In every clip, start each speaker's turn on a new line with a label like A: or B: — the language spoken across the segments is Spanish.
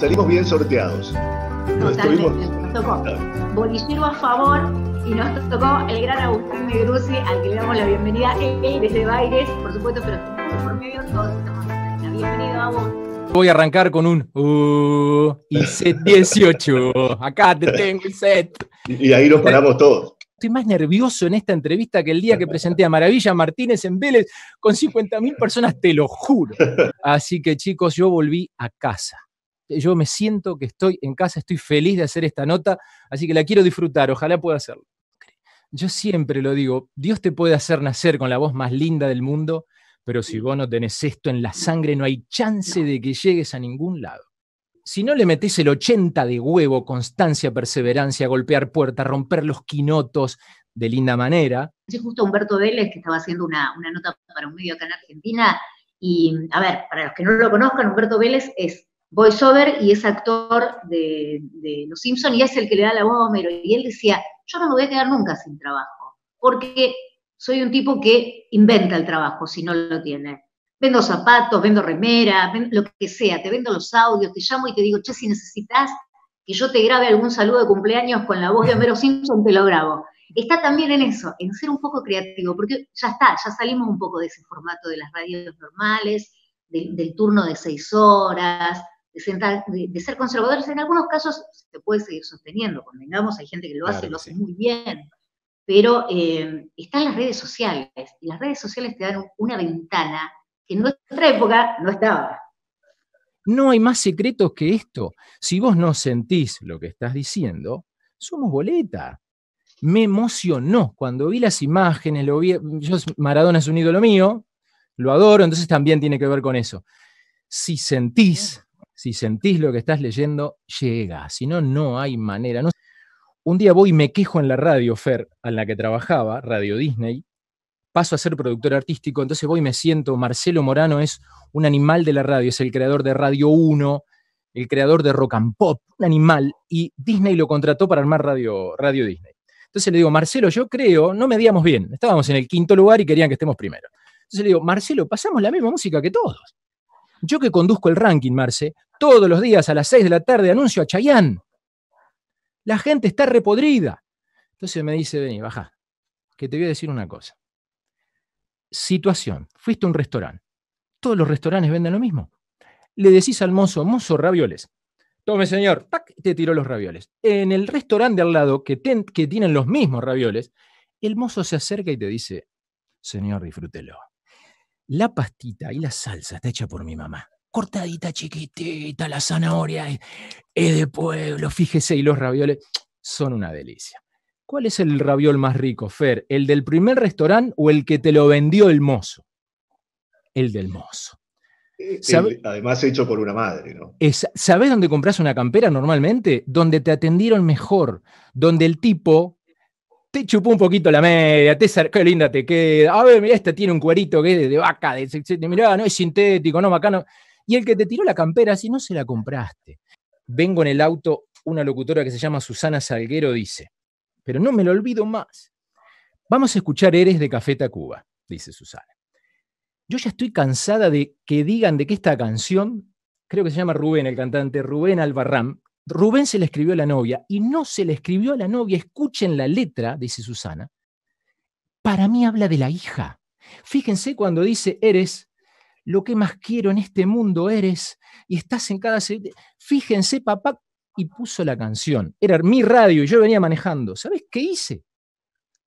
A: salimos bien sorteados. Nos Nos tocó bolillero a favor y nos tocó el gran Agustín Negruzi, al que le damos la bienvenida desde Baires, por supuesto, pero por medio todos Bienvenido a vos. Voy a arrancar con un uh, y set 18. Acá te tengo el set. Y ahí nos paramos todos estoy más nervioso en esta entrevista que el día que presenté a Maravilla Martínez en Vélez con 50.000 personas, te lo juro. Así que chicos, yo volví a casa yo me siento que estoy en casa, estoy feliz de hacer esta nota, así que la quiero disfrutar, ojalá pueda hacerlo. Yo siempre lo digo, Dios te puede hacer nacer con la voz más linda del mundo, pero si vos no tenés esto en la sangre, no hay chance de que llegues a ningún lado. Si no le metes el 80 de huevo, constancia, perseverancia, golpear puertas, romper los quinotos de linda manera. Justo Humberto Vélez, que estaba haciendo una, una nota para un medio acá en Argentina, y a ver, para los que no lo conozcan, Humberto Vélez es voiceover y es actor de, Los Simpson y es el que le da la voz a Homero. Y él decía, yo no me voy a quedar nunca sin trabajo, porque soy un tipo que inventa el trabajo si no lo tiene. Vendo zapatos, vendo remera, lo que sea, te vendo los audios, te llamo y te digo, che, si necesitas que yo te grabe algún saludo de cumpleaños con la voz de Homero Simpson, te lo grabo. Está también en eso, en ser un poco creativo, porque ya está, ya salimos un poco de ese formato de las radios normales, del turno de seis horas, de, ser conservadores, en algunos casos se puede seguir sosteniendo, convengamos, hay gente que lo hace, lo hace muy bien, pero eh, están las redes sociales, y las redes sociales te dan una ventana que en nuestra época no estaba. No hay más secretos que esto. Si vos no sentís lo que estás diciendo, somos boleta. Me emocionó cuando vi las imágenes, lo vi, Maradona es un ídolo mío, lo adoro, entonces también tiene que ver con eso. Si sentís si sentís lo que estás leyendo, llega, si no, no hay manera. No... Un día voy y me quejo en la radio, Fer, en la que trabajaba, Radio Disney, paso a ser productor artístico, entonces voy y me siento, Marcelo Morano es un animal de la radio, es el creador de Radio 1, el creador de Rock and Pop, un animal, y Disney lo contrató para armar Radio, radio Disney. Entonces le digo, Marcelo, yo creo, no medíamos bien, estábamos en el quinto lugar y querían que estemos primero. Entonces le digo, Marcelo, pasamos la misma música que todos. Yo que conduzco el ranking, Marce, todos los días a las 6 de la tarde anuncio a Chayán. La gente está repodrida. Entonces me dice, vení, baja, que te voy a decir una cosa. Situación, fuiste a un restaurante. Todos los restaurantes venden lo mismo. Le decís al mozo, mozo, ravioles. Tome, señor, ¡Tac! te tiró los ravioles. En el restaurante de al lado, que, que tienen los mismos ravioles, el mozo se acerca y te dice, señor, disfrútelo la pastita y la salsa está hecha por mi mamá. Cortadita, chiquitita, la zanahoria es de pueblo, fíjese, y los ravioles son una delicia. ¿Cuál es el raviol más rico, Fer? ¿El del primer restaurante o el que te lo vendió el mozo? El del mozo. Eh, además hecho por una madre, ¿no? Es, dónde compras una campera normalmente? Donde te atendieron mejor, donde el tipo te chupó un poquito la media, te qué linda te queda. A ver, mira esta tiene un cuerito que es de vaca, de, mirá, no es sintético, no bacano. Y el que te tiró la campera, si no se la compraste. Vengo en el auto, una locutora que se llama Susana Salguero dice, pero no me lo olvido más. Vamos a escuchar Eres de Café Cuba, dice Susana. Yo ya estoy cansada de que digan de que esta canción, creo que se llama Rubén, el cantante Rubén Albarrán, Rubén se le escribió a la novia y no se le escribió a la novia. Escuchen la letra, dice Susana. Para mí habla de la hija. Fíjense cuando dice, eres lo que más quiero en este mundo, eres y estás en cada... Fíjense, papá, y puso la canción. Era mi radio y yo venía manejando. ¿Sabes qué hice?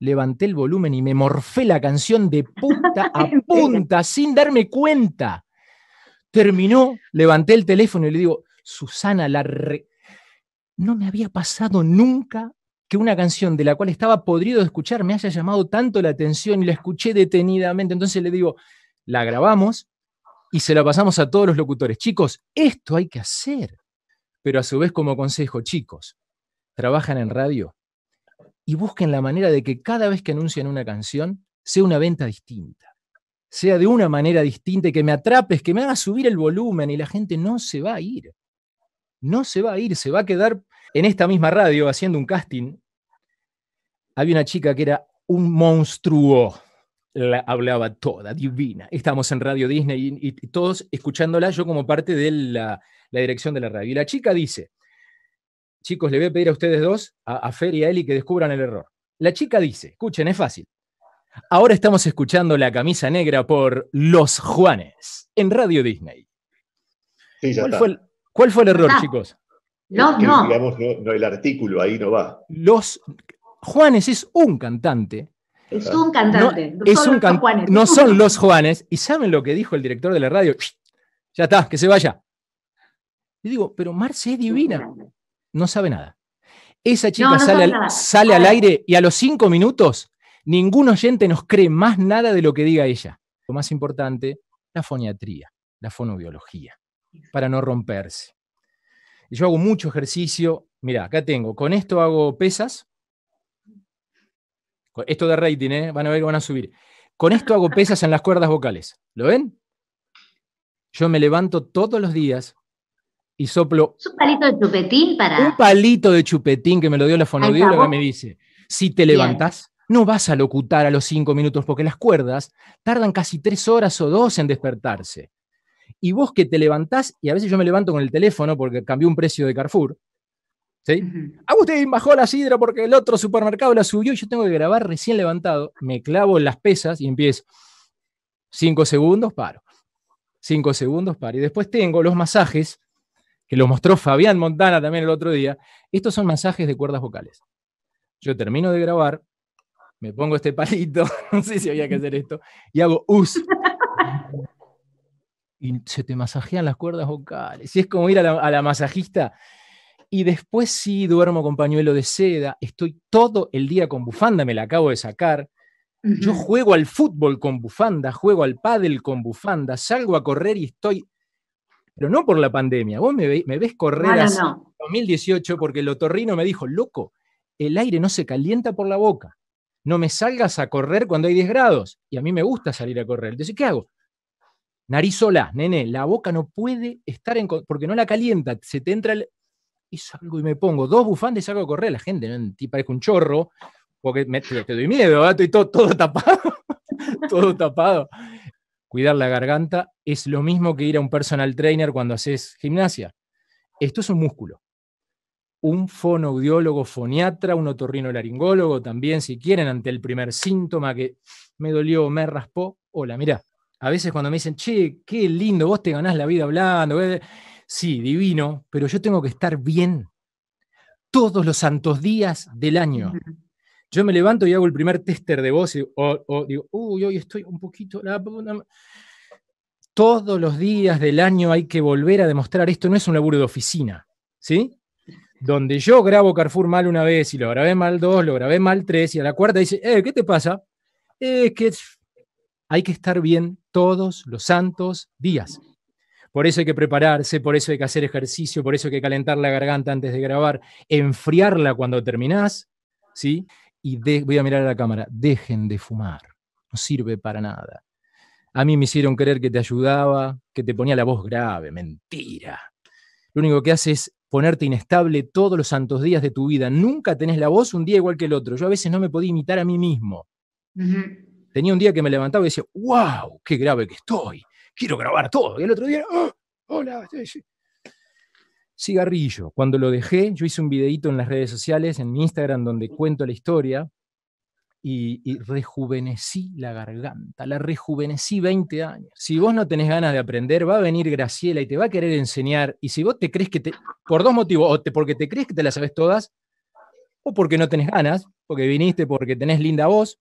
A: Levanté el volumen y me morfé la canción de punta a punta sin darme cuenta. Terminó, levanté el teléfono y le digo, Susana, la no me había pasado nunca que una canción de la cual estaba podrido de escuchar me haya llamado tanto la atención y la escuché detenidamente. Entonces le digo, la grabamos y se la pasamos a todos los locutores. Chicos, esto hay que hacer. Pero a su vez como consejo, chicos, trabajan en radio y busquen la manera de que cada vez que anuncian una canción sea una venta distinta sea de una manera distinta y que me atrapes, que me haga subir el volumen y la gente no se va a ir no se va a ir, se va a quedar en esta misma radio haciendo un casting. Había una chica que era un monstruo, la hablaba toda, divina. Estamos en Radio Disney y, todos escuchándola, yo como parte de la, dirección de la radio. Y la chica dice, chicos, le voy a pedir a ustedes dos, a, Fer y a Eli, que descubran el error. La chica dice, escuchen, es fácil. Ahora estamos escuchando La camisa negra por Los Juanes en Radio Disney. Sí, ya ¿Cuál, Fue el, ¿Cuál fue el error, ah, chicos? No, no. Digamos, no, el artículo ahí no va. Los Juanes es un cantante. Es un cantante. No, son los Juanes. Y saben lo que dijo el director de la radio. Ya está, que se vaya. Y digo, pero Marce es divina. No sabe nada. Esa chica sale al aire y a los cinco minutos ningún oyente nos cree más nada de lo que diga ella. Lo más importante, la foniatría, la fonobiología para no romperse. Y yo hago mucho ejercicio. Mira, acá tengo, con esto hago pesas. Esto de rating, ¿eh? van a ver que van a subir. Con esto hago pesas en las cuerdas vocales. ¿Lo ven? Yo me levanto todos los días y soplo. un palito de chupetín para.? Un palito de chupetín que me lo dio la que me dice: si te levantas, no vas a locutar a los cinco minutos porque las cuerdas tardan casi tres horas o dos en despertarse y vos que te levantás, y a veces yo me levanto con el teléfono porque cambió un precio de Carrefour, ¿sí? Uh bajó la sidra porque el otro supermercado la subió y yo tengo que grabar recién levantado, me clavo las pesas y empiezo. Cinco segundos, paro. Cinco segundos, paro. Y después tengo los masajes, que lo mostró Fabián Montana también el otro día. Estos son masajes de cuerdas vocales. Yo termino de grabar, me pongo este palito, no sé si había que hacer esto, y hago us. y se te masajean las cuerdas vocales. Y es como ir a la, masajista. Y después sí duermo con pañuelo de seda, estoy todo el día con bufanda, me la acabo de sacar. Yo juego al fútbol con bufanda, juego al pádel con bufanda, salgo a correr y estoy pero no por la pandemia. Vos me, ves correr a 2018 porque el otorrino me dijo, loco, el aire no se calienta por la boca. No me salgas a correr cuando hay 10 grados. Y a mí me gusta salir a correr. Entonces, ¿qué hago? sola, nene, la boca no puede estar en. porque no la calienta, se te entra el. Y salgo y me pongo dos bufandas y salgo a correr. La gente, ¿no? parece un chorro, porque te, doy miedo, ¿ah? estoy todo, todo tapado. todo tapado. Cuidar la garganta es lo mismo que ir a un personal trainer cuando haces gimnasia. Esto es un músculo. Un fonoaudiólogo, foniatra, un laringólogo también, si quieren, ante el primer síntoma que me dolió, me raspó, hola, mira. A veces cuando me dicen, che, qué lindo, vos te ganás la vida hablando. Eh". Sí, divino, pero yo tengo que estar bien todos los santos días del año. Yo me levanto y hago el primer tester de voz y digo, uy, hoy estoy un poquito... La... Todos los días del año hay que volver a demostrar, esto no es un laburo de oficina, ¿sí? Donde yo grabo Carrefour mal una vez y lo grabé mal dos, lo grabé mal tres y a la cuarta dice, eh, ¿qué te pasa? Eh, que hay que estar bien todos los santos días. Por eso hay que prepararse, por eso hay que hacer ejercicio, por eso hay que calentar la garganta antes de grabar, enfriarla cuando terminás, ¿sí? Y voy a mirar a la cámara, dejen de fumar, no sirve para nada. A mí me hicieron creer que te ayudaba, que te ponía la voz grave, mentira. Lo único que hace es ponerte inestable todos los santos días de tu vida. Nunca tenés la voz un día igual que el otro. Yo a veces no me podía imitar a mí mismo. ajá tenía un día que me levantaba y decía, wow, qué grave que estoy, quiero grabar todo. Y el otro día, oh, hola. Cigarrillo, cuando lo dejé, yo hice un videito en las redes sociales, en mi Instagram, donde cuento la historia y, rejuvenecí la garganta, la rejuvenecí 20 años. Si vos no tenés ganas de aprender, va a venir Graciela y te va a querer enseñar. Y si vos te crees que te, por dos motivos, o porque te crees que te las sabes todas, o porque no tenés ganas, porque viniste porque tenés linda voz,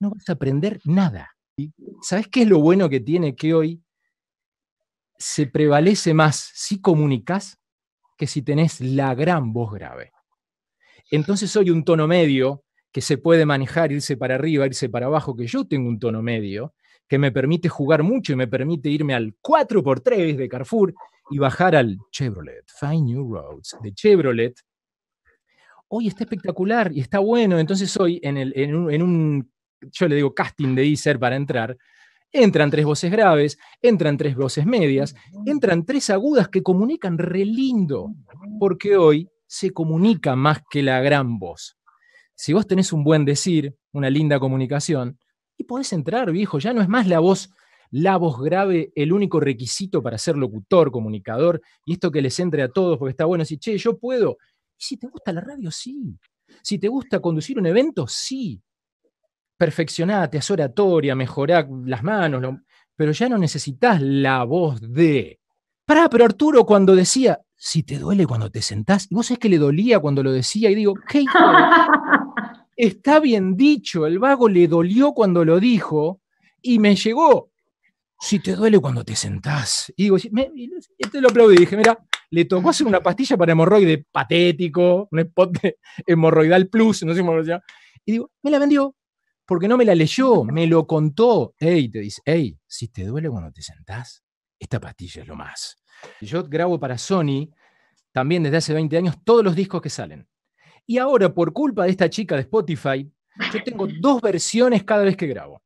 A: no vas a aprender nada. y ¿Sabes qué es lo bueno que tiene que hoy se prevalece más si comunicas que si tenés la gran voz grave? Entonces hoy un tono medio que se puede manejar, irse para arriba, irse para abajo, que yo tengo un tono medio, que me permite jugar mucho y me permite irme al 4x3 de Carrefour y bajar al Chevrolet, Find New Roads de Chevrolet. Hoy está espectacular y está bueno, entonces hoy en, el, en un yo le digo casting de ISER para entrar, entran tres voces graves, entran tres voces medias, entran tres agudas que comunican re lindo, porque hoy se comunica más que la gran voz. Si vos tenés un buen decir, una linda comunicación, y podés entrar, viejo, ya no es más la voz, la voz grave, el único requisito para ser locutor, comunicador, y esto que les entre a todos, porque está bueno decir, che, yo puedo. Y si te gusta la radio, sí. Si te gusta conducir un evento, sí perfeccionate, haz oratoria, mejorá las manos, pero ya no necesitas la voz de... Pará, pero Arturo cuando decía, si te duele cuando te sentás, y vos sabés que le dolía cuando lo decía, y digo, ¿qué? Está bien dicho, el vago le dolió cuando lo dijo, y me llegó, si te duele cuando te sentás. Y digo, este lo aplaudí, dije, mira, le tocó hacer una pastilla para hemorroide patético, un spot de hemorroidal plus, no sé cómo lo llama. Y digo, me la vendió, porque no me la leyó, me lo contó. Ey, te dice, ey, si te duele cuando te sentás, esta pastilla es lo más. Yo grabo para Sony también desde hace 20 años todos los discos que salen. Y ahora, por culpa de esta chica de Spotify, yo tengo dos versiones cada vez que grabo.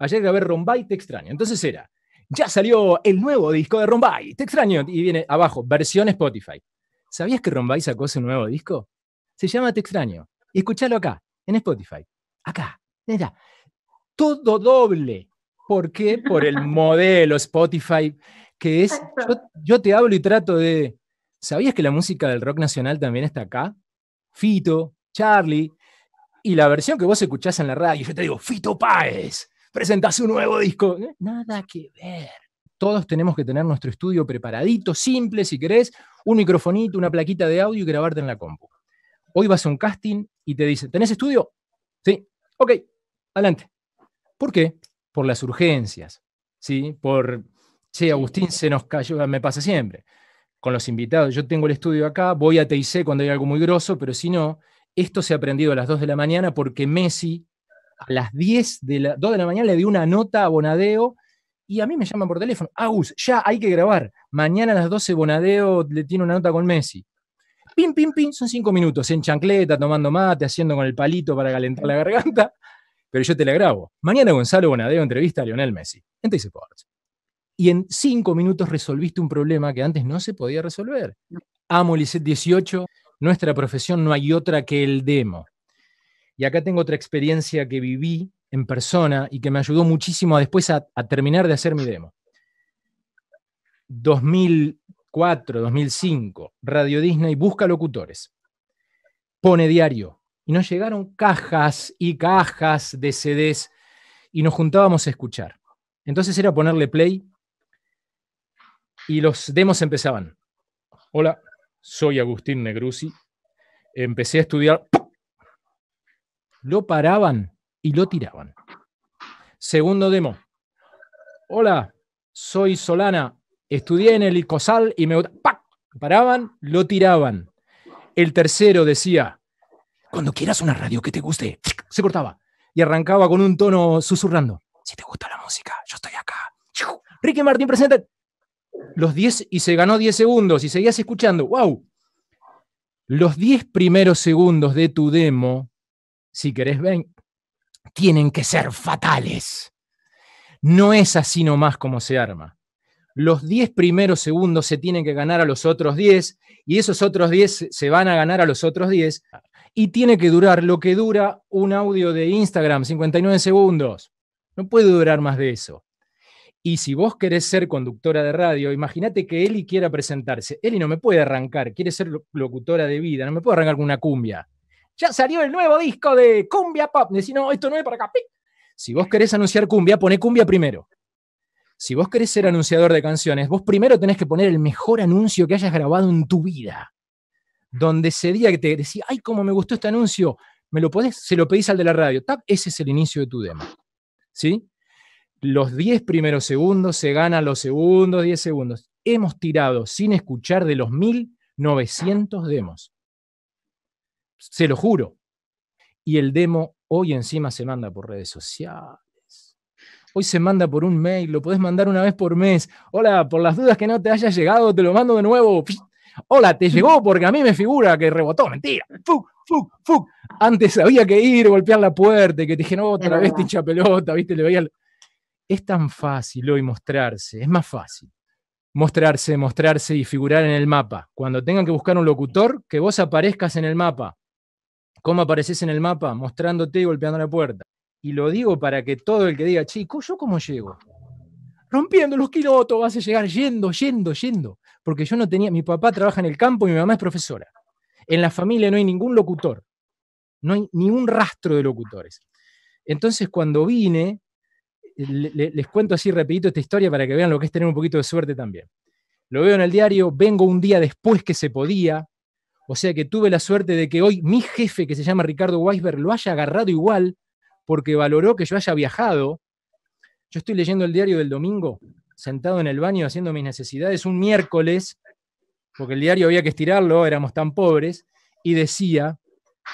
A: Ayer grabé Rombay, te extraño. Entonces era, ya salió el nuevo disco de Rombay, te extraño. Y viene abajo, versión Spotify. ¿Sabías que Rombay sacó ese nuevo disco? Se llama Te extraño. Escúchalo acá, en Spotify. Acá, era todo doble. ¿Por qué? Por el modelo Spotify, que es, yo, te hablo y trato de, ¿sabías que la música del rock nacional también está acá? Fito, Charlie, y la versión que vos escuchás en la radio, yo te digo, Fito Páez, presenta un nuevo disco. Eh, nada que ver. Todos tenemos que tener nuestro estudio preparadito, simple, si querés, un microfonito, una plaquita de audio y grabarte en la compu. Hoy vas a un casting y te dicen, ¿tenés estudio? Sí. Ok, adelante. ¿Por qué? Por las urgencias, ¿sí? Por, che, Agustín se nos cayó, ah, me pasa siempre, con los invitados. Yo tengo el estudio acá, voy a TIC cuando hay algo muy grosso, pero si no, esto se ha aprendido a las 2 de la mañana porque Messi a las 10 de la, 2 de la mañana le dio una nota a Bonadeo y a mí me llaman por teléfono, Agus, ya hay que grabar, mañana a las 12 Bonadeo le tiene una nota con Messi. Pim, pim, pim, son cinco minutos en chancleta, tomando mate, haciendo con el palito para calentar la garganta pero yo te la grabo. Mañana Gonzalo Bonadeo entrevista a Lionel Messi en Y en cinco minutos resolviste un problema que antes no se podía resolver. Amo 18, nuestra profesión no hay otra que el demo. Y acá tengo otra experiencia que viví en persona y que me ayudó muchísimo después a terminar de hacer mi demo. 2004, 2005, Radio Disney busca locutores. Pone diario, y nos llegaron cajas y cajas de CDs y nos juntábamos a escuchar. Entonces era ponerle play y los demos empezaban. Hola, soy Agustín Negruzi Empecé a estudiar. Lo paraban y lo tiraban. Segundo demo. Hola, soy Solana. Estudié en el ICOSAL y me... Paraban, lo tiraban. El tercero decía, cuando quieras una radio que te guste. Se cortaba y arrancaba con un tono susurrando. Si te gusta la música, yo estoy acá. Ricky Martín, presenta los 10 y se ganó 10 segundos y seguías escuchando. ¡Wow! Los 10 primeros segundos de tu demo, si querés ven, tienen que ser fatales. No es así nomás como se arma. Los 10 primeros segundos se tienen que ganar a los otros 10 y esos otros 10 se van a ganar a los otros 10 y tiene que durar lo que dura un audio de Instagram, 59 segundos. No puede durar más de eso. Y si vos querés ser conductora de radio, imagínate que Eli quiera presentarse. Eli no me puede arrancar, quiere ser locutora de vida, no me puede arrancar con una cumbia. Ya salió el nuevo disco de Cumbia Pop. Decís, no, esto no es para acá. Si vos querés anunciar cumbia, poné cumbia primero. Si vos querés ser anunciador de canciones, vos primero tenés que poner el mejor anuncio que hayas grabado en tu vida donde ese día que te decía, ay, cómo me gustó este anuncio, me lo podés, se lo pedís al de la radio. ¡Tap! ese es el inicio de tu demo. ¿Sí? Los 10 primeros segundos se ganan los segundos 10 segundos. Hemos tirado sin escuchar de los 1900 demos. Se lo juro. Y el demo hoy encima se manda por redes sociales. Hoy se manda por un mail, lo podés mandar una vez por mes. Hola, por las dudas que no te haya llegado, te lo mando de nuevo. Hola, te llegó porque a mí me figura que rebotó. Mentira. Fuc, fuc, fuc. Antes había que ir, golpear la puerta y que te dijeron, otra vez te pelota, ¿viste? Le veía. Es tan fácil hoy mostrarse, es más fácil. Mostrarse, mostrarse y figurar en el mapa. Cuando tengan que buscar un locutor, que vos aparezcas en el mapa. ¿Cómo apareces en el mapa? Mostrándote y golpeando la puerta. Y lo digo para que todo el que diga, chico, ¿yo cómo llego? Rompiendo los kilotos vas a llegar yendo, yendo, yendo porque yo no tenía, mi papá trabaja en el campo y mi mamá es profesora. En la familia no hay ningún locutor, no hay ningún rastro de locutores. Entonces cuando vine, les cuento así rapidito esta historia para que vean lo que es tener un poquito de suerte también. Lo veo en el diario, vengo un día después que se podía, o sea que tuve la suerte de que hoy mi jefe, que se llama Ricardo Weisberg, lo haya agarrado igual porque valoró que yo haya viajado. Yo estoy leyendo el diario del domingo sentado en el baño haciendo mis necesidades un miércoles, porque el diario había que estirarlo, éramos tan pobres, y decía,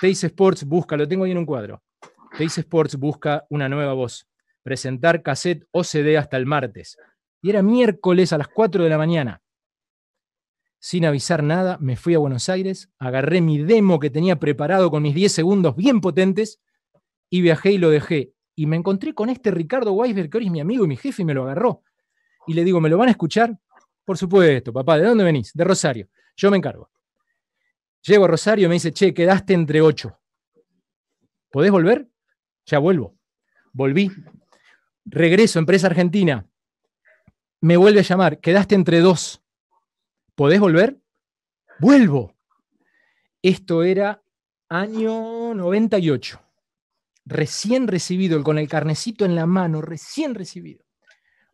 A: Teis Sports busca, lo tengo ahí en un cuadro, Teis Sports busca una nueva voz, presentar cassette OCD hasta el martes. Y era miércoles a las 4 de la mañana. Sin avisar nada, me fui a Buenos Aires, agarré mi demo que tenía preparado con mis 10 segundos bien potentes y viajé y lo dejé. Y me encontré con este Ricardo Weisberg, que hoy es mi amigo y mi jefe, y me lo agarró y le digo, ¿me lo van a escuchar? Por supuesto, papá, ¿de dónde venís? De Rosario. Yo me encargo. Llego a Rosario y me dice, che, quedaste entre ocho. ¿Podés volver? Ya vuelvo. Volví. Regreso, empresa argentina. Me vuelve a llamar, quedaste entre dos. ¿Podés volver? Vuelvo. Esto era año 98. Recién recibido, con el carnecito en la mano, recién recibido.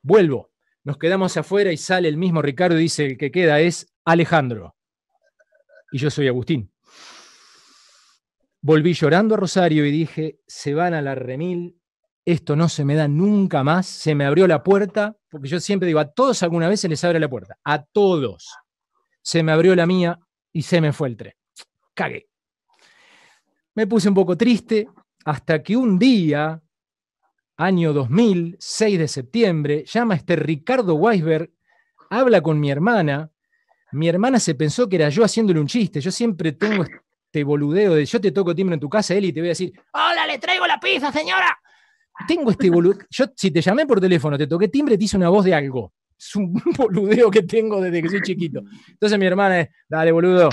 A: Vuelvo nos quedamos afuera y sale el mismo Ricardo y dice, el que queda es Alejandro. Y yo soy Agustín. Volví llorando a Rosario y dije, se van a la remil, esto no se me da nunca más, se me abrió la puerta, porque yo siempre digo, a todos alguna vez se les abre la puerta, a todos. Se me abrió la mía y se me fue el tren. Cagué. Me puse un poco triste hasta que un día año 2006 de septiembre, llama este Ricardo Weisberg, habla con mi hermana, mi hermana se pensó que era yo haciéndole un chiste, yo siempre tengo este boludeo de yo te toco timbre en tu casa, él y te voy a decir, hola, le traigo la pizza, señora. Tengo este boludeo, yo si te llamé por teléfono, te toqué timbre, te hice una voz de algo. Es un boludeo que tengo desde que soy chiquito. Entonces mi hermana es, dale, boludo.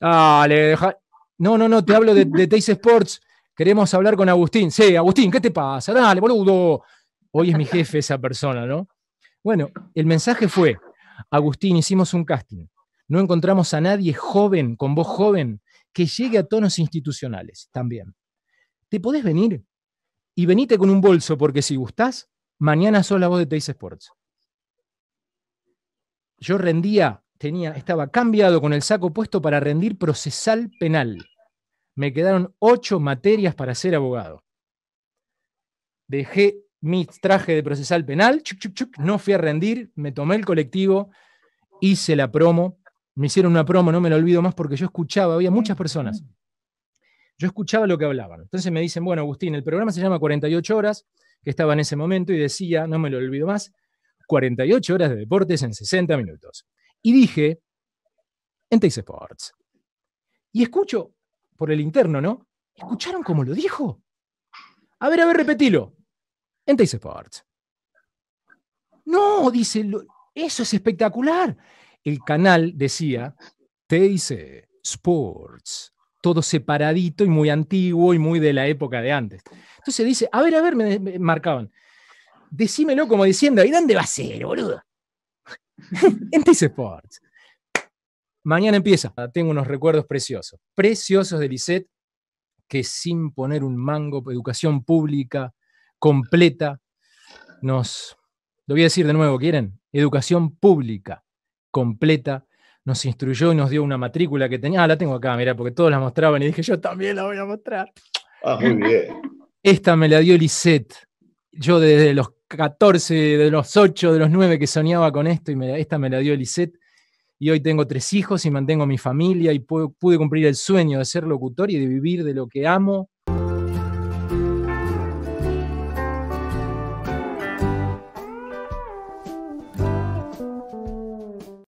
A: Dale, deja... No, no, no, te hablo de, de Sports. Queremos hablar con Agustín. Sí, Agustín, ¿qué te pasa? Dale, boludo. Hoy es mi jefe esa persona, ¿no? Bueno, el mensaje fue, Agustín, hicimos un casting. No encontramos a nadie joven, con voz joven, que llegue a tonos institucionales también. ¿Te podés venir? Y venite con un bolso, porque si gustás, mañana sos la voz de Teis Sports. Yo rendía, tenía, estaba cambiado con el saco puesto para rendir procesal penal me quedaron ocho materias para ser abogado. Dejé mi traje de procesal penal, no fui a rendir, me tomé el colectivo, hice la promo, me hicieron una promo, no me lo olvido más porque yo escuchaba, había muchas personas. Yo escuchaba lo que hablaban. Entonces me dicen, bueno, Agustín, el programa se llama 48 horas, que estaba en ese momento y decía, no me lo olvido más, 48 horas de deportes en 60 minutos. Y dije, en Sports. Y escucho por el interno, ¿no? ¿Escucharon cómo lo dijo? A ver, a ver, repetilo. En Sports. No, dice, eso es espectacular. El canal decía dice Sports, todo separadito y muy antiguo y muy de la época de antes. Entonces dice, a ver, a ver, me, marcaban. Decímelo como diciendo, ¿y dónde va a ser, boludo? en Sports. Mañana empieza. Ah, tengo unos recuerdos preciosos. Preciosos de Lisette, que sin poner un mango, educación pública completa, nos... Lo voy a decir de nuevo, ¿quieren? Educación pública completa nos instruyó y nos dio una matrícula que tenía. Ah, la tengo acá, mira, porque todos la mostraban y dije, yo también la voy a mostrar. Ah, muy bien. Esta me la dio Lisette. Yo desde los 14, de los 8, de los 9 que soñaba con esto, y me, esta me la dio Lisette y hoy tengo tres hijos y mantengo mi familia y pude, pude cumplir el sueño de ser locutor y de vivir de lo que amo